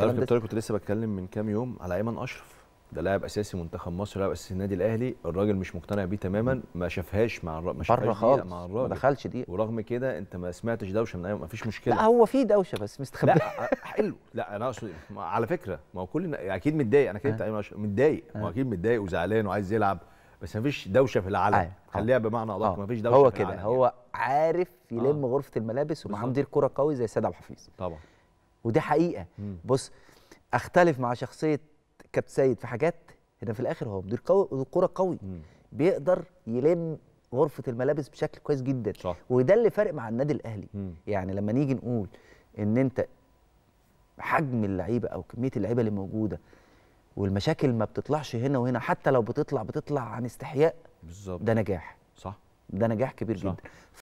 عارف كابتن كنت لسه بتكلم من كام يوم على ايمن اشرف ده لاعب اساسي منتخب مصر لاعب اساسي النادي الاهلي الراجل مش مقتنع بيه تماما ما شافهاش مع الرا... ما شافهاش مع الراجل ما دخلش دي ورغم كده انت ما سمعتش دوشه من ايمن ما فيش مشكله لا هو في دوشه بس مستخبي لا حلو لا انا اقصد على فكره ما هو كل اكيد متضايق انا كلمت أه. ايمن اشرف متضايق أه. هو اكيد متضايق وزعلان وعايز يلعب بس ما فيش دوشه في العالم أه. خليها بمعنى ادق ما فيش دوشه هو كده هو يعني. عارف يلم غرفه الملابس ومعاه مدير كوره قوي زي سيد عبد الحفيظ طبعا ودي حقيقه مم. بص اختلف مع شخصيه كابتن سيد في حاجات هنا في الاخر هو مدير قوي الكوره قوي مم. بيقدر يلم غرفه الملابس بشكل كويس جدا صح. وده اللي فارق مع النادي الاهلي مم. يعني لما نيجي نقول ان انت حجم اللعيبه او كميه اللعيبه اللي موجوده والمشاكل ما بتطلعش هنا وهنا حتى لو بتطلع بتطلع عن استحياء بالظبط ده نجاح صح ده نجاح كبير صح. جدا